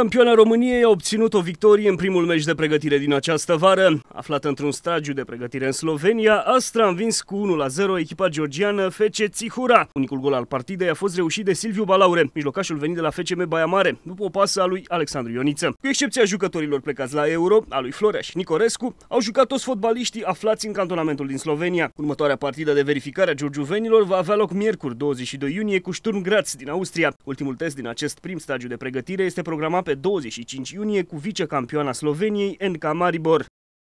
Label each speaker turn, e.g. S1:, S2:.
S1: Campioana României a obținut o victorie în primul meci de pregătire din această vară. Aflată într-un stagiu de pregătire în Slovenia, Astra a învins cu 1-0 echipa georgiană FC Țihura. Unicul gol al partidei a fost reușit de Silviu Balaure, mijlocașul venit de la FCM Baia Mare, după o pasă a lui Alexandru Ioniță. Cu excepția jucătorilor plecați la Euro, a lui Florea și Nicorescu, au jucat toți fotbaliștii aflați în cantonamentul din Slovenia. Următoarea partidă de verificare a georgiuvenilor va avea loc miercuri 22 iunie cu Sturm Graz din Austria. Ultimul test din acest prim stagiu de pregătire este programat pe 25 iunie cu vicecampioana Sloveniei NK Maribor.